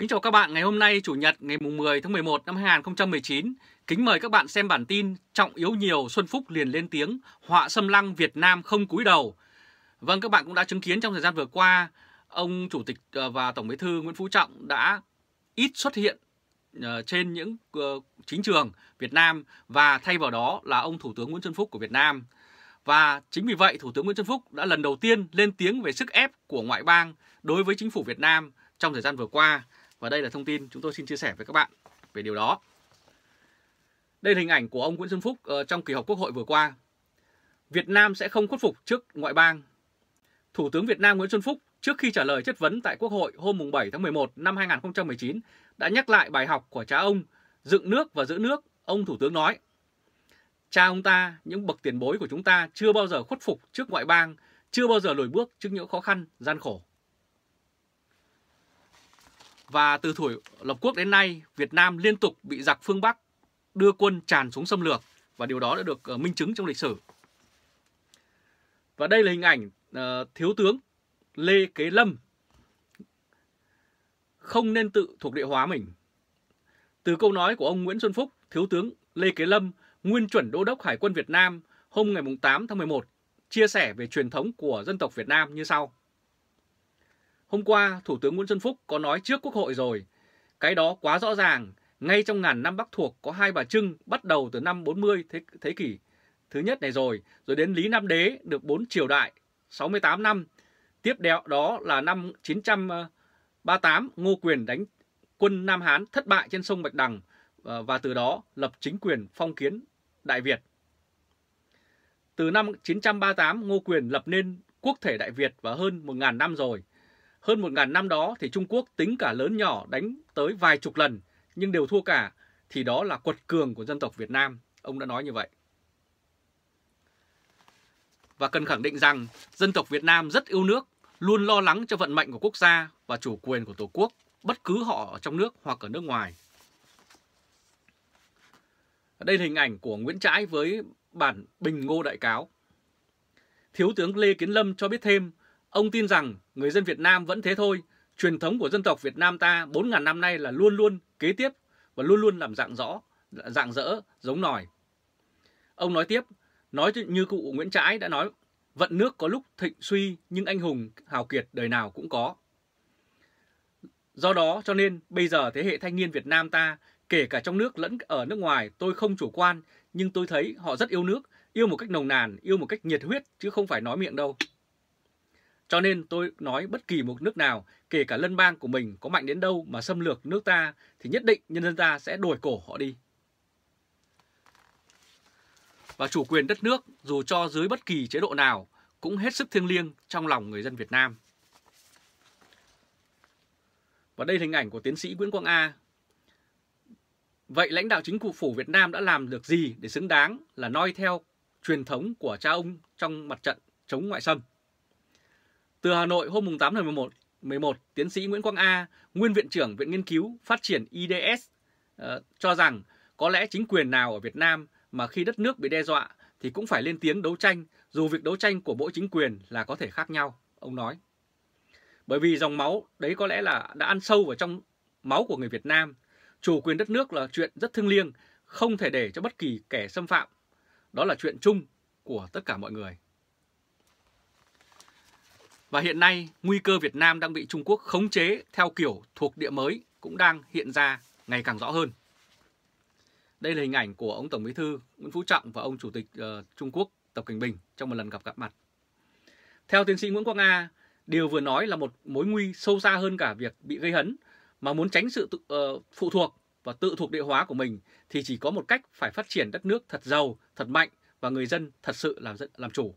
Kính chào các bạn ngày hôm nay Chủ nhật ngày 10 tháng 11 năm 2019. Kính mời các bạn xem bản tin trọng yếu nhiều Xuân Phúc liền lên tiếng họa xâm lăng Việt Nam không cúi đầu. Vâng các bạn cũng đã chứng kiến trong thời gian vừa qua ông Chủ tịch ờ, và Tổng bí thư Nguyễn Phú Trọng đã ít xuất hiện ờ, trên những ờ, chính trường Việt Nam và thay vào đó là ông Thủ tướng Nguyễn Xuân Phúc của Việt Nam. Và chính vì vậy Thủ tướng Nguyễn Xuân Phúc đã lần đầu tiên lên tiếng về sức ép của ngoại bang đối với chính phủ Việt Nam trong thời gian vừa qua và đây là thông tin chúng tôi xin chia sẻ với các bạn về điều đó. Đây là hình ảnh của ông Nguyễn Xuân Phúc ờ, trong kỳ họp Quốc hội vừa qua. Việt Nam sẽ không khuất phục trước ngoại bang. Thủ tướng Việt Nam Nguyễn Xuân Phúc trước khi trả lời chất vấn tại Quốc hội hôm 7 tháng 11 năm 2019 đã nhắc lại bài học của cha ông dựng nước và giữ nước, ông Thủ tướng nói. Cha ông ta, những bậc tiền bối của chúng ta chưa bao giờ khuất phục trước ngoại bang, chưa bao giờ lùi bước trước những khó khăn, gian khổ. Và từ thủi lập quốc đến nay, Việt Nam liên tục bị giặc phương Bắc đưa quân tràn xuống xâm lược và điều đó đã được ờ, minh chứng trong lịch sử. Và đây là hình ảnh ờ, Thiếu tướng Lê Kế Lâm không nên tự thuộc địa hóa mình. Từ câu nói của ông Nguyễn Xuân Phúc, Thiếu tướng Lê Kế Lâm, nguyên chuẩn đô đốc Hải quân Việt Nam hôm ngày 8 tháng 11, chia sẻ về truyền thống của dân tộc Việt Nam như sau. Hôm qua, Thủ tướng Nguyễn Xuân Phúc có nói trước Quốc hội rồi. Cái đó quá rõ ràng, ngay trong ngàn năm Bắc thuộc có hai bà Trưng bắt đầu từ năm 40 thế, thế kỷ thứ nhất này rồi, rồi đến Lý Nam Đế được 4 triều đại, 68 năm. Tiếp đẹo đó là năm 938 Ngô Quyền đánh quân Nam Hán thất bại trên sông Bạch Đằng ờ, và từ đó lập chính quyền phong kiến Đại Việt. Từ năm 938 Ngô Quyền lập nên quốc thể Đại Việt và hơn 1.000 năm rồi. Hơn 1.000 năm đó thì Trung Quốc tính cả lớn nhỏ đánh tới vài chục lần nhưng đều thua cả thì đó là quật cường của dân tộc Việt Nam. Ông đã nói như vậy. Và cần khẳng định rằng dân tộc Việt Nam rất yêu nước, luôn lo lắng cho vận mệnh của quốc gia và chủ quyền của Tổ quốc, bất cứ họ ở trong nước hoặc ở nước ngoài. đây là hình ảnh của Nguyễn Trãi với bản Bình Ngô Đại Cáo. Thiếu tướng Lê Kiến Lâm cho biết thêm Ông tin rằng người dân Việt Nam vẫn thế thôi, truyền thống của dân tộc Việt Nam ta 4.000 năm nay là luôn luôn kế tiếp và luôn luôn làm dạng rõ, dạng dỡ, giống nòi. Ông nói tiếp, nói như cụ Nguyễn Trãi đã nói, vận nước có lúc thịnh suy nhưng anh hùng hào kiệt đời nào cũng có. Do đó cho nên bây giờ thế hệ thanh niên Việt Nam ta, kể cả trong nước lẫn ở nước ngoài, tôi không chủ quan, nhưng tôi thấy họ rất yêu nước, yêu một cách nồng nàn, yêu một cách nhiệt huyết chứ không phải nói miệng đâu. Cho nên tôi nói bất kỳ một nước nào, kể cả lân bang của mình có mạnh đến đâu mà xâm lược nước ta thì nhất định nhân dân ta sẽ đổi cổ họ đi. Và chủ quyền đất nước dù cho dưới bất kỳ chế độ nào cũng hết sức thiêng liêng trong lòng người dân Việt Nam. Và đây là hình ảnh của tiến sĩ Nguyễn Quang A. Vậy lãnh đạo chính phủ Việt Nam đã làm được gì để xứng đáng là noi theo truyền thống của cha ông trong mặt trận chống ngoại xâm? Từ Hà Nội hôm 8 tháng 11, 11 tiến sĩ Nguyễn Quang A, nguyên viện trưởng Viện Nghiên cứu Phát triển IDS ờ, cho rằng có lẽ chính quyền nào ở Việt Nam mà khi đất nước bị đe dọa thì cũng phải lên tiếng đấu tranh dù việc đấu tranh của mỗi chính quyền là có thể khác nhau, ông nói. Bởi vì dòng máu đấy có lẽ là đã ăn sâu vào trong máu của người Việt Nam. Chủ quyền đất nước là chuyện rất thiêng liêng, không thể để cho bất kỳ kẻ xâm phạm. Đó là chuyện chung của tất cả mọi người. Và hiện nay, nguy cơ Việt Nam đang bị Trung Quốc khống chế theo kiểu thuộc địa mới cũng đang hiện ra ngày càng rõ hơn. Đây là hình ảnh của ông Tổng Bí thư Nguyễn Phú Trọng và ông Chủ tịch uh, Trung Quốc Tập Cận Bình trong một lần gặp gặp mặt. Theo tiến sĩ Nguyễn Quang Nga, điều vừa nói là một mối nguy sâu xa hơn cả việc bị gây hấn mà muốn tránh sự tự, uh, phụ thuộc và tự thuộc địa hóa của mình thì chỉ có một cách phải phát triển đất nước thật giàu, thật mạnh và người dân thật sự làm làm chủ.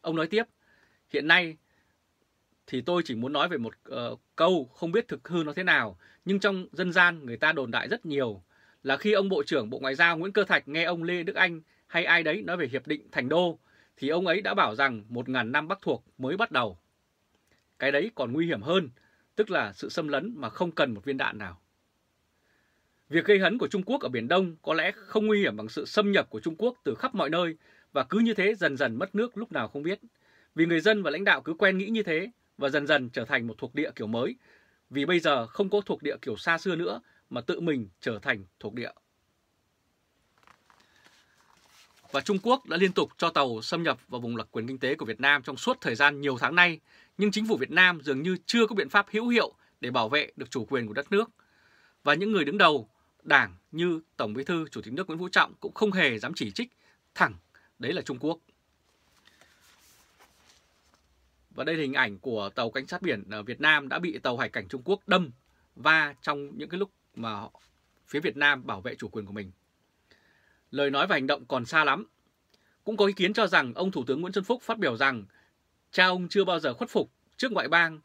Ông nói tiếp, hiện nay thì tôi chỉ muốn nói về một uh, câu không biết thực hư nó thế nào, nhưng trong dân gian người ta đồn đại rất nhiều là khi ông Bộ trưởng Bộ Ngoại giao Nguyễn Cơ Thạch nghe ông Lê Đức Anh hay ai đấy nói về Hiệp định Thành Đô, thì ông ấy đã bảo rằng một ngàn năm Bắc thuộc mới bắt đầu. Cái đấy còn nguy hiểm hơn, tức là sự xâm lấn mà không cần một viên đạn nào. Việc gây hấn của Trung Quốc ở Biển Đông có lẽ không nguy hiểm bằng sự xâm nhập của Trung Quốc từ khắp mọi nơi và cứ như thế dần dần mất nước lúc nào không biết. Vì người dân và lãnh đạo cứ quen nghĩ như thế và dần dần trở thành một thuộc địa kiểu mới, vì bây giờ không có thuộc địa kiểu xa xưa nữa mà tự mình trở thành thuộc địa. Và Trung Quốc đã liên tục cho tàu xâm nhập vào vùng đặc quyền kinh tế của Việt Nam trong suốt thời gian nhiều tháng nay, nhưng chính phủ Việt Nam dường như chưa có biện pháp hữu hiệu để bảo vệ được chủ quyền của đất nước. Và những người đứng đầu đảng như Tổng Bí thư Chủ tịch nước Nguyễn Phú Trọng cũng không hề dám chỉ trích thẳng đấy là Trung Quốc. Và đây là hình ảnh của tàu cảnh sát biển ở ờ, Việt Nam đã bị tàu hải cảnh Trung Quốc đâm va trong những cái lúc mà phía Việt Nam bảo vệ chủ quyền của mình. Lời nói và hành động còn xa lắm. Cũng có ý kiến cho rằng ông Thủ tướng Nguyễn Xuân Phúc phát biểu rằng cha ông chưa bao giờ khuất phục trước ngoại bang.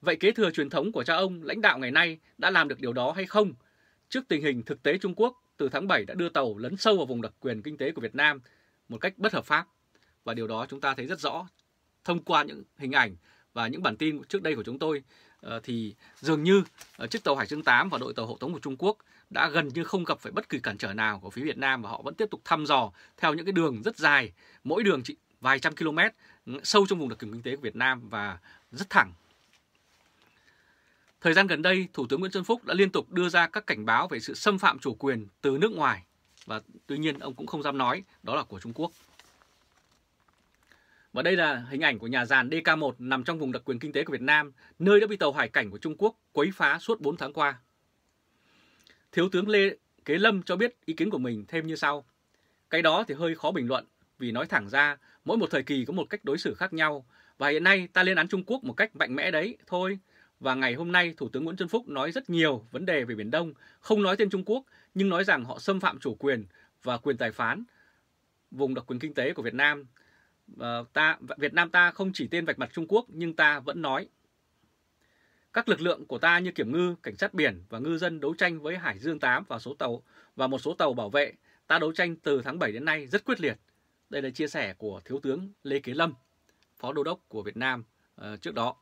Vậy kế thừa truyền thống của cha ông, lãnh đạo ngày nay đã làm được điều đó hay không? Trước tình hình thực tế Trung Quốc từ tháng 7 đã đưa tàu lấn sâu vào vùng đặc quyền kinh tế của Việt Nam một cách bất hợp pháp. Và điều đó chúng ta thấy rất rõ thông qua những hình ảnh và những bản tin trước đây của chúng tôi ờ, thì dường như ờ, chiếc tàu Hải Dương 8 và đội tàu hộ tống của Trung Quốc đã gần như không gặp phải bất kỳ cản trở nào của phía Việt Nam và họ vẫn tiếp tục thăm dò theo những cái đường rất dài, mỗi đường chỉ vài trăm km sâu trong vùng đặc quyền kinh tế của Việt Nam và rất thẳng. Thời gian gần đây, Thủ tướng Nguyễn Xuân Phúc đã liên tục đưa ra các cảnh báo về sự xâm phạm chủ quyền từ nước ngoài và tuy nhiên ông cũng không dám nói đó là của Trung Quốc. Và đây là hình ảnh của nhà giàn DK1 nằm trong vùng đặc quyền kinh tế của Việt Nam, nơi đã bị tàu hải cảnh của Trung Quốc quấy phá suốt 4 tháng qua. Thiếu tướng Lê Kế Lâm cho biết ý kiến của mình thêm như sau. Cái đó thì hơi khó bình luận vì nói thẳng ra mỗi một thời kỳ có một cách đối xử khác nhau và hiện nay ta lên án Trung Quốc một cách mạnh mẽ đấy thôi. Và ngày hôm nay Thủ tướng Nguyễn Xuân Phúc nói rất nhiều vấn đề về Biển Đông, không nói tên Trung Quốc nhưng nói rằng họ xâm phạm chủ quyền và quyền tài phán vùng đặc quyền kinh tế của Việt Nam Ờ, ta Việt Nam ta không chỉ tên vạch mặt Trung Quốc nhưng ta vẫn nói. Các lực lượng của ta như kiểm ngư, cảnh sát biển và ngư dân đấu tranh với Hải Dương 8 và số tàu và một số tàu bảo vệ, ta đấu tranh từ tháng 7 đến nay rất quyết liệt. Đây là chia sẻ của Thiếu tướng Lê Kế Lâm, Phó Đô đốc của Việt Nam uh, trước đó.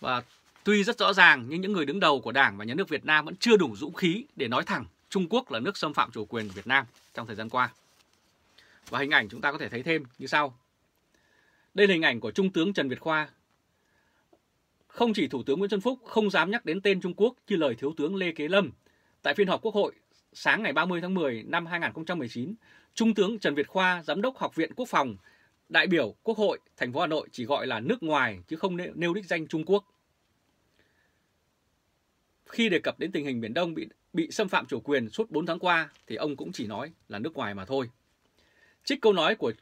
Và tuy rất rõ ràng nhưng những người đứng đầu của Đảng và Nhà nước Việt Nam vẫn chưa đủ dũng khí để nói thẳng Trung Quốc là nước xâm phạm chủ quyền Việt Nam trong thời gian qua. Và hình ảnh chúng ta có thể thấy thêm như sau. Đây là hình ảnh của Trung tướng Trần Việt Khoa. Không chỉ Thủ tướng Nguyễn Xuân Phúc không dám nhắc đến tên Trung Quốc như lời Thiếu tướng Lê Kế Lâm. Tại phiên họp Quốc hội sáng ngày 30 tháng 10 năm 2019, Trung tướng Trần Việt Khoa, Giám đốc Học viện Quốc phòng, đại biểu Quốc hội thành phố Hà Nội chỉ gọi là nước ngoài chứ không nêu đích danh Trung Quốc. Khi đề cập đến tình hình Biển Đông bị bị xâm phạm chủ quyền suốt 4 tháng qua thì ông cũng chỉ nói là nước ngoài mà thôi. Trích câu nói của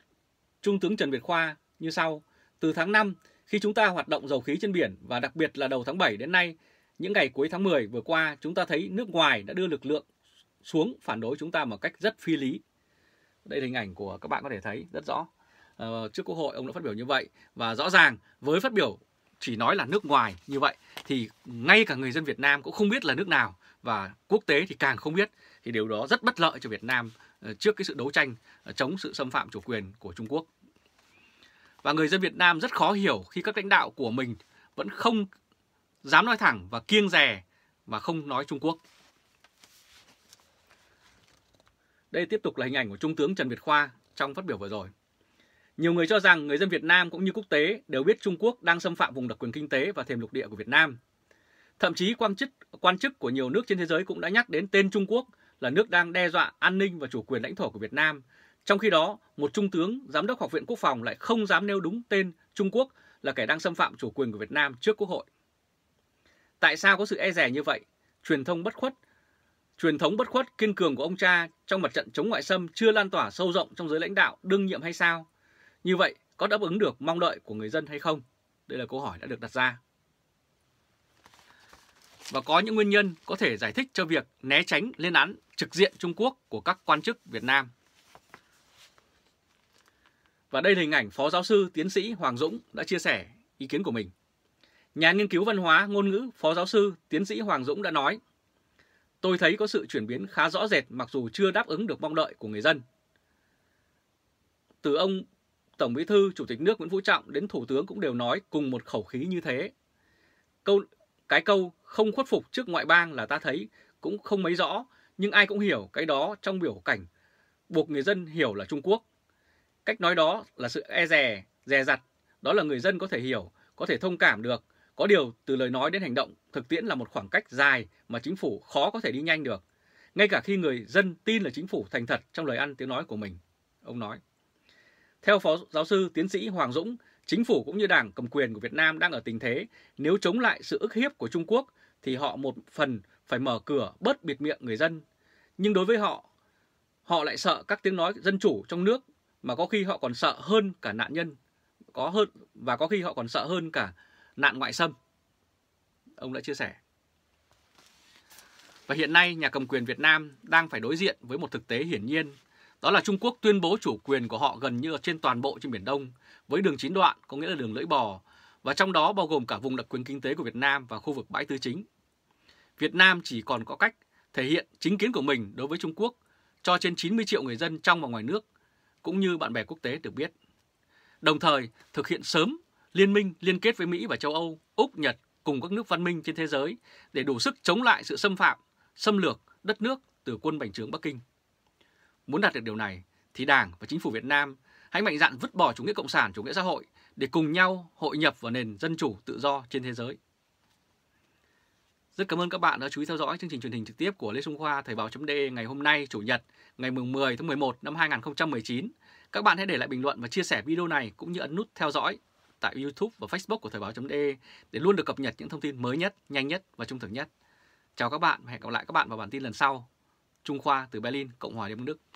Trung tướng Trần Việt Khoa như sau, từ tháng 5 khi chúng ta hoạt động dầu khí trên biển và đặc biệt là đầu tháng 7 đến nay, những ngày cuối tháng 10 vừa qua chúng ta thấy nước ngoài đã đưa lực lượng xuống phản đối chúng ta một cách rất phi lý. Đây là hình ảnh của các bạn có thể thấy rất rõ. Ờ, trước Quốc hội ông đã phát biểu như vậy và rõ ràng với phát biểu chỉ nói là nước ngoài như vậy thì ngay cả người dân Việt Nam cũng không biết là nước nào và quốc tế thì càng không biết thì điều đó rất bất lợi cho Việt Nam Ờ, trước cái sự đấu tranh ờ, chống sự xâm phạm chủ quyền của Trung Quốc. Và người dân Việt Nam rất khó hiểu khi các lãnh đạo của mình vẫn không dám nói thẳng và kiêng rè mà không nói Trung Quốc. Đây tiếp tục là hình ảnh của Trung tướng Trần Việt Khoa trong phát biểu vừa rồi. Nhiều người cho rằng người dân Việt Nam cũng như quốc tế đều biết Trung Quốc đang xâm phạm vùng đặc quyền kinh tế và thềm lục địa của Việt Nam. Thậm chí quan chức, quan chức của nhiều nước trên thế giới cũng đã nhắc đến tên Trung Quốc là nước đang đe dọa an ninh và chủ quyền lãnh thổ của Việt Nam. Trong khi đó, một trung tướng, giám đốc Học viện Quốc phòng lại không dám nêu đúng tên Trung Quốc là kẻ đang xâm phạm chủ quyền của Việt Nam trước Quốc hội. Tại sao có sự e rè như vậy? Truyền thông bất khuất, truyền thống bất khuất kiên cường của ông cha trong mặt trận chống ngoại xâm chưa lan tỏa sâu rộng trong giới lãnh đạo đương nhiệm hay sao? Như vậy, có đáp ứng được mong đợi của người dân hay không? Đây là câu hỏi đã được đặt ra và có những nguyên nhân có thể giải thích cho việc né tránh lên án trực diện Trung Quốc của các quan chức Việt Nam. Và đây là hình ảnh Phó Giáo sư Tiến sĩ Hoàng Dũng đã chia sẻ ý kiến của mình. Nhà nghiên cứu văn hóa ngôn ngữ Phó Giáo sư Tiến sĩ Hoàng Dũng đã nói Tôi thấy có sự chuyển biến khá rõ rệt mặc dù chưa đáp ứng được mong đợi của người dân. Từ ông Tổng Bí thư, Chủ tịch nước Nguyễn Phú Trọng đến Thủ tướng cũng đều nói cùng một khẩu khí như thế. Câu cái câu không khuất phục trước ngoại bang là ta thấy cũng không mấy rõ, nhưng ai cũng hiểu cái đó trong biểu cảnh buộc người dân hiểu là Trung Quốc. Cách nói đó là sự e dè, dè dặt, đó là người dân có thể hiểu, có thể thông cảm được. Có điều từ lời nói đến hành động thực tiễn là một khoảng cách dài mà chính phủ khó có thể đi nhanh được. Ngay cả khi người dân tin là chính phủ thành thật trong lời ăn tiếng nói của mình, ông nói. Theo Phó Giáo sư Tiến sĩ Hoàng Dũng, Chính phủ cũng như Đảng cầm quyền của Việt Nam đang ở tình thế nếu chống lại sự ức hiếp của Trung Quốc thì họ một phần phải mở cửa bớt biệt miệng người dân. Nhưng đối với họ, họ lại sợ các tiếng nói dân chủ trong nước mà có khi họ còn sợ hơn cả nạn nhân, có hơn và có khi họ còn sợ hơn cả nạn ngoại xâm. Ông đã chia sẻ. Và hiện nay nhà cầm quyền Việt Nam đang phải đối diện với một thực tế hiển nhiên đó là Trung Quốc tuyên bố chủ quyền của họ gần như trên toàn bộ trên Biển Đông, với đường chín đoạn có nghĩa là đường lưỡi bò, và trong đó bao gồm cả vùng đặc quyền kinh tế của Việt Nam và khu vực bãi tư chính. Việt Nam chỉ còn có cách thể hiện chính kiến của mình đối với Trung Quốc cho trên 90 triệu người dân trong và ngoài nước, cũng như bạn bè quốc tế được biết. Đồng thời, thực hiện sớm liên minh liên kết với Mỹ và châu Âu, Úc, Nhật cùng các nước văn minh trên thế giới để đủ sức chống lại sự xâm phạm, xâm lược đất nước từ quân bành trướng Bắc Kinh. Muốn đạt được điều này thì Đảng và Chính phủ Việt Nam hãy mạnh dạn vứt bỏ chủ nghĩa cộng sản, chủ nghĩa xã hội để cùng nhau hội nhập vào nền dân chủ tự do trên thế giới. Rất cảm ơn các bạn đã chú ý theo dõi chương trình truyền hình trực tiếp của Lê Trung Khoa Thời báo .de ngày hôm nay Chủ nhật ngày 10 tháng 11 năm 2019. Các bạn hãy để lại bình luận và chia sẻ video này cũng như ấn nút theo dõi tại YouTube và Facebook của Thời báo .de để luôn được cập nhật những thông tin mới nhất, nhanh nhất và trung thực nhất. Chào các bạn và hẹn gặp lại các bạn vào bản tin lần sau. Trung Khoa từ Berlin, Cộng hòa Liên bang Đức.